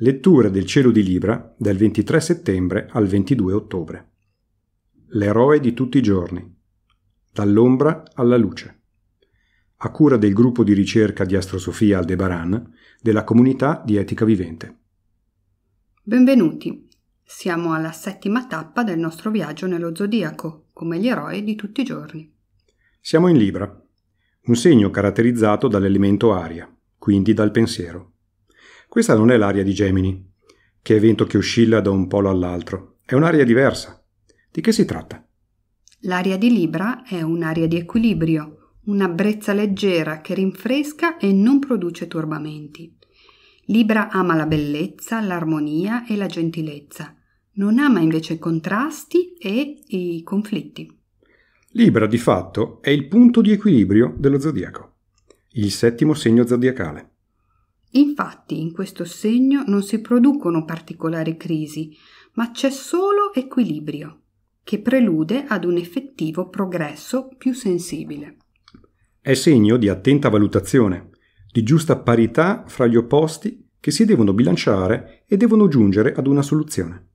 Lettura del cielo di Libra dal 23 settembre al 22 ottobre. L'eroe di tutti i giorni. Dall'ombra alla luce. A cura del gruppo di ricerca di astrosofia Aldebaran della comunità di etica vivente. Benvenuti. Siamo alla settima tappa del nostro viaggio nello zodiaco, come gli eroi di tutti i giorni. Siamo in Libra, un segno caratterizzato dall'elemento aria, quindi dal pensiero questa non è l'area di Gemini, che è vento che oscilla da un polo all'altro, è un'area diversa. Di che si tratta? L'area di Libra è un'area di equilibrio, una brezza leggera che rinfresca e non produce turbamenti. Libra ama la bellezza, l'armonia e la gentilezza. Non ama invece i contrasti e i conflitti. Libra di fatto è il punto di equilibrio dello zodiaco, il settimo segno zodiacale. Infatti in questo segno non si producono particolari crisi, ma c'è solo equilibrio, che prelude ad un effettivo progresso più sensibile. È segno di attenta valutazione, di giusta parità fra gli opposti che si devono bilanciare e devono giungere ad una soluzione.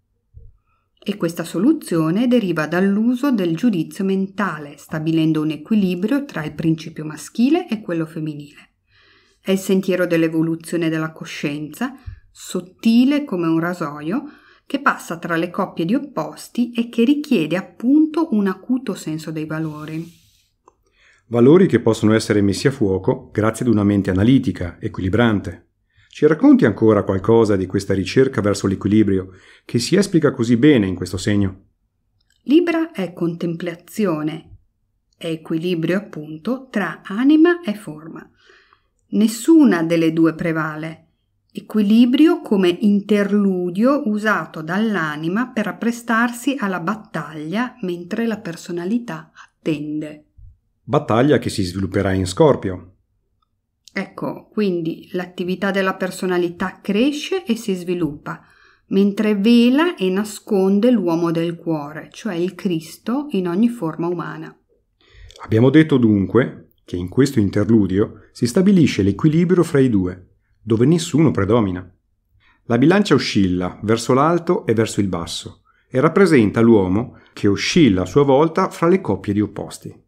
E questa soluzione deriva dall'uso del giudizio mentale, stabilendo un equilibrio tra il principio maschile e quello femminile. È il sentiero dell'evoluzione della coscienza, sottile come un rasoio, che passa tra le coppie di opposti e che richiede appunto un acuto senso dei valori. Valori che possono essere messi a fuoco grazie ad una mente analitica, equilibrante. Ci racconti ancora qualcosa di questa ricerca verso l'equilibrio che si esplica così bene in questo segno? Libra è contemplazione, è equilibrio appunto tra anima e forma. Nessuna delle due prevale. Equilibrio come interludio usato dall'anima per apprestarsi alla battaglia mentre la personalità attende. Battaglia che si svilupperà in Scorpio, Ecco, quindi l'attività della personalità cresce e si sviluppa, mentre vela e nasconde l'uomo del cuore, cioè il Cristo in ogni forma umana. Abbiamo detto dunque che in questo interludio si stabilisce l'equilibrio fra i due, dove nessuno predomina. La bilancia oscilla verso l'alto e verso il basso e rappresenta l'uomo che oscilla a sua volta fra le coppie di opposti.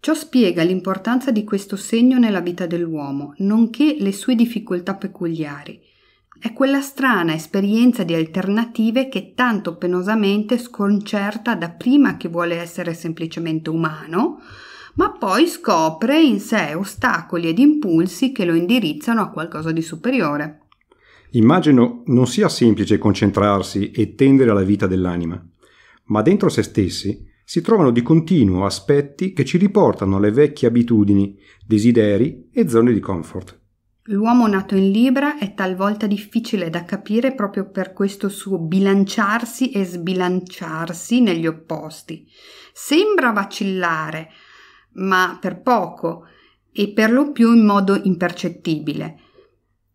Ciò spiega l'importanza di questo segno nella vita dell'uomo, nonché le sue difficoltà peculiari. È quella strana esperienza di alternative che tanto penosamente sconcerta da prima chi vuole essere semplicemente umano, ma poi scopre in sé ostacoli ed impulsi che lo indirizzano a qualcosa di superiore. Immagino non sia semplice concentrarsi e tendere alla vita dell'anima, ma dentro se stessi si trovano di continuo aspetti che ci riportano alle vecchie abitudini, desideri e zone di comfort. L'uomo nato in Libra è talvolta difficile da capire proprio per questo suo bilanciarsi e sbilanciarsi negli opposti. Sembra vacillare, ma per poco e per lo più in modo impercettibile.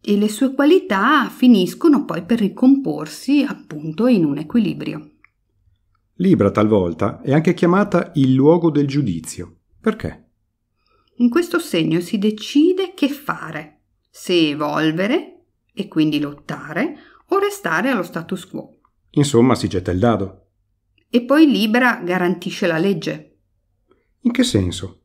E le sue qualità finiscono poi per ricomporsi appunto in un equilibrio. Libra talvolta è anche chiamata il luogo del giudizio. Perché? In questo segno si decide che fare, se evolvere e quindi lottare o restare allo status quo. Insomma, si getta il dado. E poi Libra garantisce la legge, in che senso?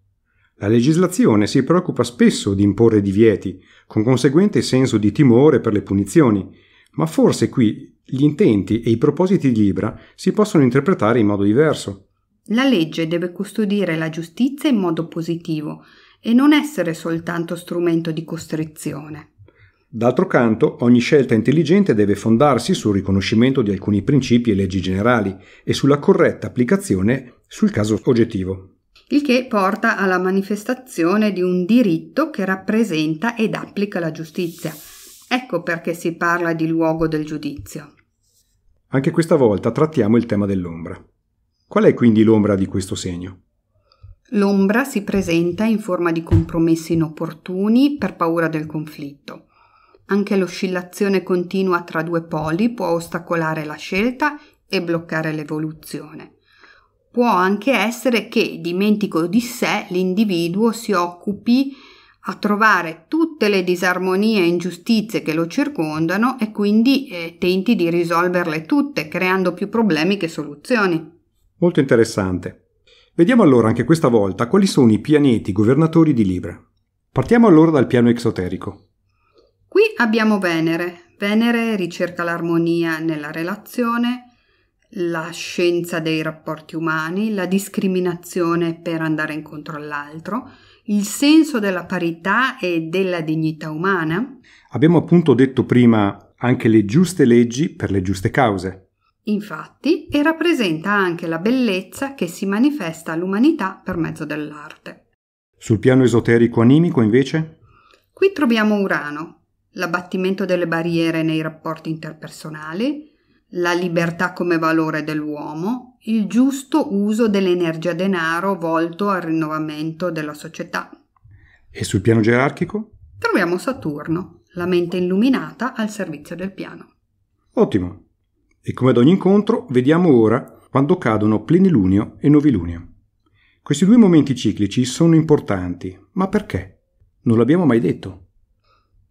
La legislazione si preoccupa spesso di imporre divieti, con conseguente senso di timore per le punizioni, ma forse qui gli intenti e i propositi di Libra si possono interpretare in modo diverso. La legge deve custodire la giustizia in modo positivo e non essere soltanto strumento di costrizione. D'altro canto, ogni scelta intelligente deve fondarsi sul riconoscimento di alcuni principi e leggi generali e sulla corretta applicazione sul caso oggettivo il che porta alla manifestazione di un diritto che rappresenta ed applica la giustizia. Ecco perché si parla di luogo del giudizio. Anche questa volta trattiamo il tema dell'ombra. Qual è quindi l'ombra di questo segno? L'ombra si presenta in forma di compromessi inopportuni per paura del conflitto. Anche l'oscillazione continua tra due poli può ostacolare la scelta e bloccare l'evoluzione. Può anche essere che, dimentico di sé, l'individuo si occupi a trovare tutte le disarmonie e ingiustizie che lo circondano e quindi eh, tenti di risolverle tutte, creando più problemi che soluzioni. Molto interessante. Vediamo allora anche questa volta quali sono i pianeti governatori di Libra. Partiamo allora dal piano esoterico. Qui abbiamo Venere. Venere ricerca l'armonia nella relazione, la scienza dei rapporti umani, la discriminazione per andare incontro all'altro, il senso della parità e della dignità umana. Abbiamo appunto detto prima anche le giuste leggi per le giuste cause. Infatti, e rappresenta anche la bellezza che si manifesta all'umanità per mezzo dell'arte. Sul piano esoterico-animico, invece? Qui troviamo Urano, l'abbattimento delle barriere nei rapporti interpersonali, la libertà come valore dell'uomo, il giusto uso dell'energia denaro volto al rinnovamento della società. E sul piano gerarchico? Troviamo Saturno, la mente illuminata al servizio del piano. Ottimo. E come ad ogni incontro, vediamo ora quando cadono plenilunio e novilunio. Questi due momenti ciclici sono importanti, ma perché? Non l'abbiamo mai detto.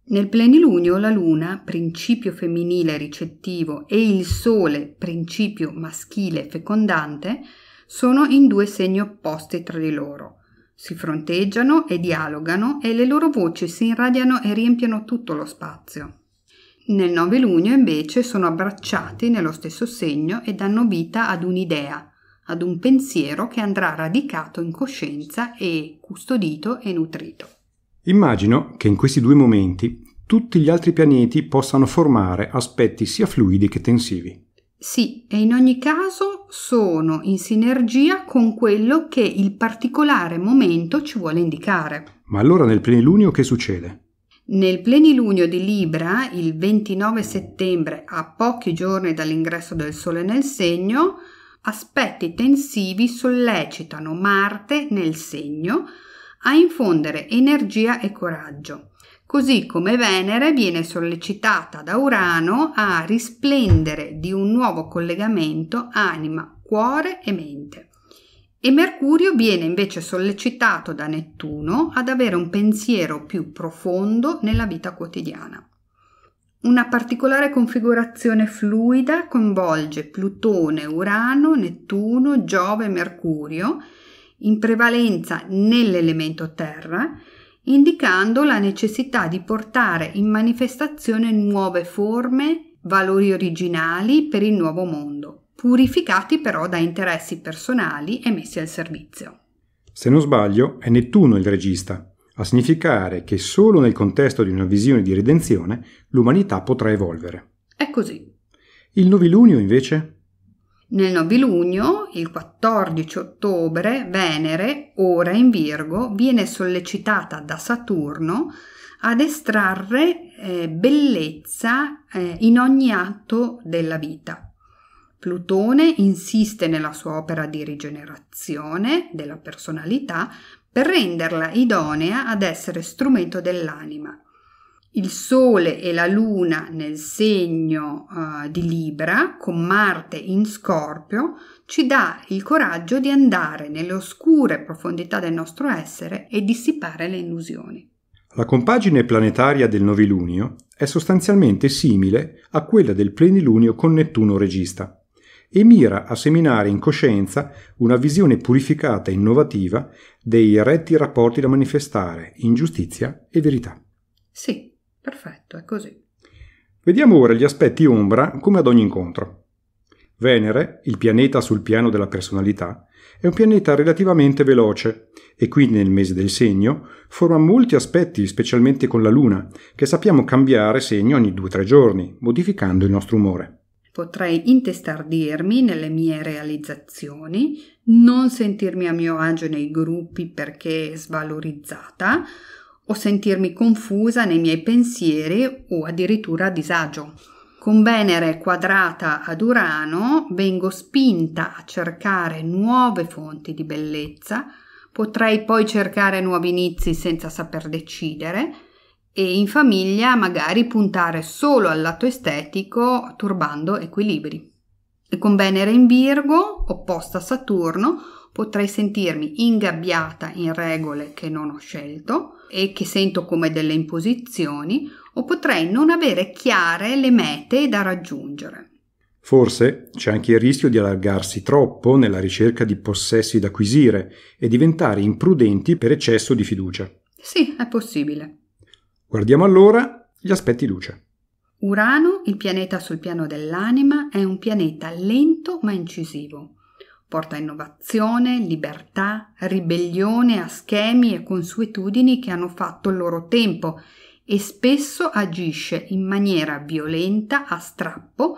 Nel plenilunio la luna, principio femminile ricettivo, e il sole, principio maschile fecondante, sono in due segni opposti tra di loro. Si fronteggiano e dialogano e le loro voci si irradiano e riempiono tutto lo spazio. Nel 9 luglio invece sono abbracciati nello stesso segno e danno vita ad un'idea, ad un pensiero che andrà radicato in coscienza e custodito e nutrito. Immagino che in questi due momenti tutti gli altri pianeti possano formare aspetti sia fluidi che tensivi. Sì, e in ogni caso sono in sinergia con quello che il particolare momento ci vuole indicare. Ma allora nel plenilunio che succede? Nel plenilunio di Libra, il 29 settembre, a pochi giorni dall'ingresso del Sole nel segno, aspetti tensivi sollecitano Marte nel segno a infondere energia e coraggio. Così come Venere viene sollecitata da Urano a risplendere di un nuovo collegamento anima, cuore e mente. E Mercurio viene invece sollecitato da Nettuno ad avere un pensiero più profondo nella vita quotidiana. Una particolare configurazione fluida coinvolge Plutone, Urano, Nettuno, Giove e Mercurio in prevalenza nell'elemento terra, indicando la necessità di portare in manifestazione nuove forme, valori originali per il nuovo mondo, purificati però da interessi personali e messi al servizio. Se non sbaglio, è Nettuno il regista, a significare che solo nel contesto di una visione di redenzione l'umanità potrà evolvere. È così. Il novilunio invece? Nel nobilugno, il 14 ottobre, Venere, ora in Virgo, viene sollecitata da Saturno ad estrarre eh, bellezza eh, in ogni atto della vita. Plutone insiste nella sua opera di rigenerazione della personalità per renderla idonea ad essere strumento dell'anima il Sole e la Luna nel segno uh, di Libra, con Marte in Scorpio, ci dà il coraggio di andare nelle oscure profondità del nostro essere e dissipare le illusioni. La compagine planetaria del novilunio è sostanzialmente simile a quella del plenilunio con Nettuno regista e mira a seminare in coscienza una visione purificata e innovativa dei retti rapporti da manifestare in giustizia e verità. Sì, Perfetto, è così. Vediamo ora gli aspetti ombra come ad ogni incontro. Venere, il pianeta sul piano della personalità, è un pianeta relativamente veloce e quindi nel mese del segno forma molti aspetti, specialmente con la Luna, che sappiamo cambiare segno ogni 2-3 giorni, modificando il nostro umore. Potrei intestardirmi nelle mie realizzazioni, non sentirmi a mio agio nei gruppi perché svalorizzata, o sentirmi confusa nei miei pensieri o addirittura a disagio. Con Venere quadrata ad Urano vengo spinta a cercare nuove fonti di bellezza, potrei poi cercare nuovi inizi senza saper decidere e in famiglia magari puntare solo al lato estetico turbando equilibri. E con Venere in Virgo, opposta a Saturno, potrei sentirmi ingabbiata in regole che non ho scelto e che sento come delle imposizioni o potrei non avere chiare le mete da raggiungere. Forse c'è anche il rischio di allargarsi troppo nella ricerca di possessi da acquisire e diventare imprudenti per eccesso di fiducia. Sì, è possibile. Guardiamo allora gli aspetti luce. Urano, il pianeta sul piano dell'anima, è un pianeta lento ma incisivo porta innovazione, libertà, ribellione a schemi e consuetudini che hanno fatto il loro tempo e spesso agisce in maniera violenta, a strappo,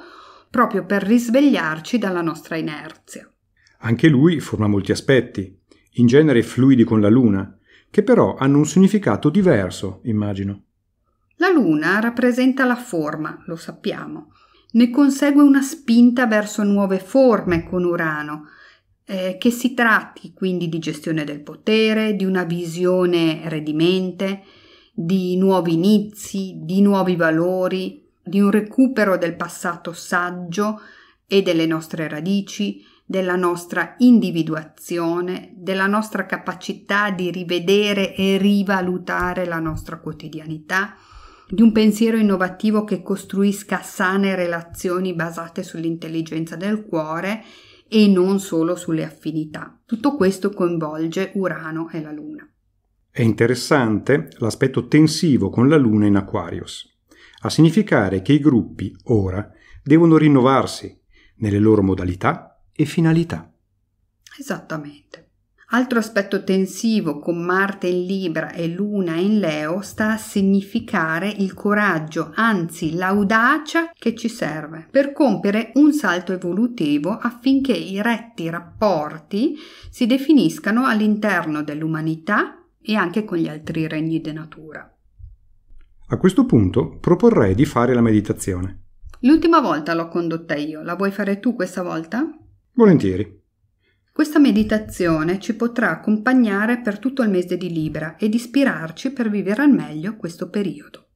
proprio per risvegliarci dalla nostra inerzia. Anche lui forma molti aspetti, in genere fluidi con la Luna, che però hanno un significato diverso, immagino. La Luna rappresenta la forma, lo sappiamo. Ne consegue una spinta verso nuove forme con Urano, eh, che si tratti quindi di gestione del potere, di una visione redimente, di nuovi inizi, di nuovi valori, di un recupero del passato saggio e delle nostre radici, della nostra individuazione, della nostra capacità di rivedere e rivalutare la nostra quotidianità, di un pensiero innovativo che costruisca sane relazioni basate sull'intelligenza del cuore e non solo sulle affinità. Tutto questo coinvolge Urano e la Luna. È interessante l'aspetto tensivo con la Luna in Aquarius, a significare che i gruppi ora devono rinnovarsi nelle loro modalità e finalità. Esattamente. Altro aspetto tensivo con Marte in Libra e Luna in Leo sta a significare il coraggio, anzi l'audacia che ci serve per compiere un salto evolutivo affinché i retti rapporti si definiscano all'interno dell'umanità e anche con gli altri regni di natura. A questo punto proporrei di fare la meditazione. L'ultima volta l'ho condotta io, la vuoi fare tu questa volta? Volentieri. Questa meditazione ci potrà accompagnare per tutto il mese di Libra ed ispirarci per vivere al meglio questo periodo.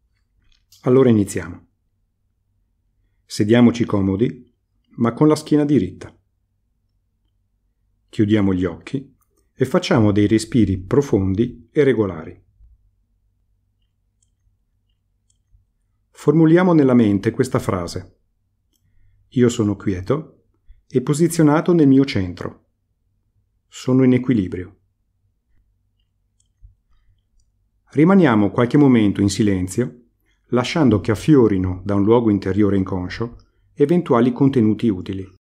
Allora iniziamo. Sediamoci comodi, ma con la schiena diritta. Chiudiamo gli occhi e facciamo dei respiri profondi e regolari. Formuliamo nella mente questa frase. Io sono quieto e posizionato nel mio centro sono in equilibrio. Rimaniamo qualche momento in silenzio, lasciando che affiorino da un luogo interiore inconscio eventuali contenuti utili.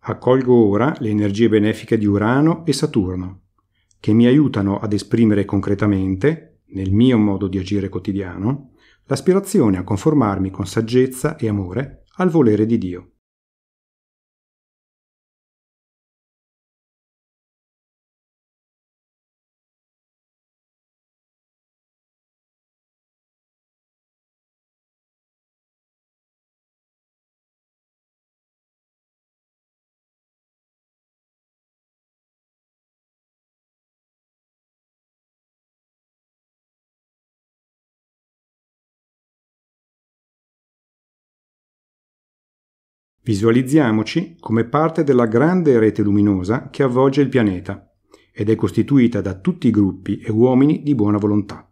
Accolgo ora le energie benefiche di Urano e Saturno, che mi aiutano ad esprimere concretamente, nel mio modo di agire quotidiano, l'aspirazione a conformarmi con saggezza e amore al volere di Dio. Visualizziamoci come parte della grande rete luminosa che avvolge il pianeta ed è costituita da tutti i gruppi e uomini di buona volontà.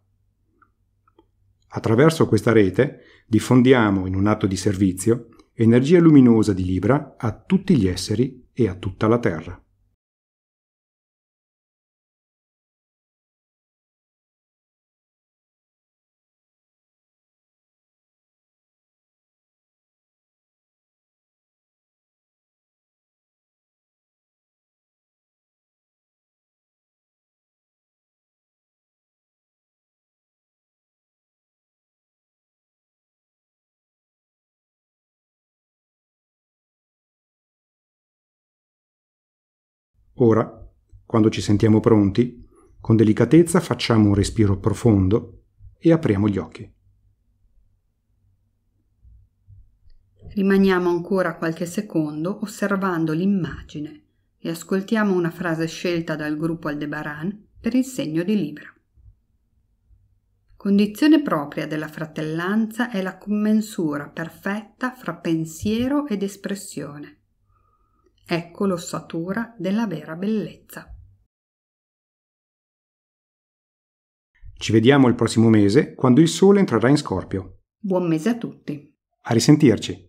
Attraverso questa rete diffondiamo in un atto di servizio energia luminosa di Libra a tutti gli esseri e a tutta la Terra. Ora, quando ci sentiamo pronti, con delicatezza facciamo un respiro profondo e apriamo gli occhi. Rimaniamo ancora qualche secondo osservando l'immagine e ascoltiamo una frase scelta dal gruppo Aldebaran per il segno di Libra. Condizione propria della fratellanza è la commensura perfetta fra pensiero ed espressione. Ecco l'ossatura della vera bellezza. Ci vediamo il prossimo mese quando il Sole entrerà in Scorpio. Buon mese a tutti. A risentirci.